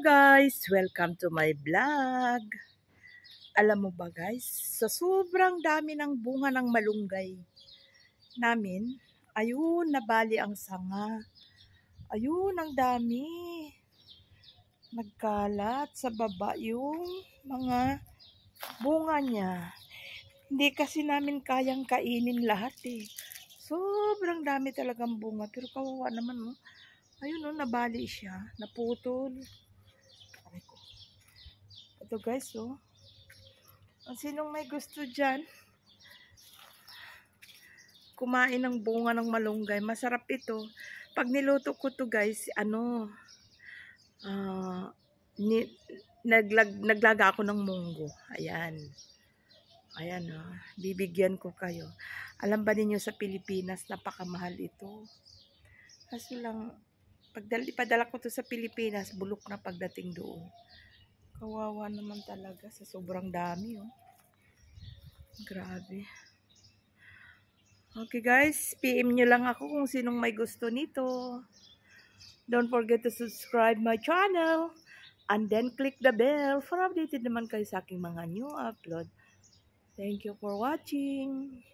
guys! Welcome to my vlog! Alam mo ba guys, sa sobrang dami ng bunga ng malunggay namin, ayun, nabali ang sanga. Ayun, ang dami. Nagkalat sa baba yung mga bunga niya. Hindi kasi namin kayang kainin lahat eh. Sobrang dami talagang bunga. Pero kawawa naman mo. Oh. Ayun, no, oh, nabali siya. Naputol dito guys oh. Ang sinong may gusto dyan, kumain ng bunga ng malunggay. Masarap ito. Pag niluto ko to guys, ano, uh, ni, naglag, naglaga ako ng munggo. Ayan. Ayan oh. Bibigyan ko kayo. Alam ba ninyo sa Pilipinas, napakamahal ito. Kaso lang, pagdala, ipadala ko to sa Pilipinas, bulok na pagdating doon. Kawawa naman talaga sa sobrang dami, oh. Grabe. Okay guys, PM nyo lang ako kung sinong may gusto nito. Don't forget to subscribe my channel. And then click the bell for updated naman kayo sa aking mga new upload. Thank you for watching.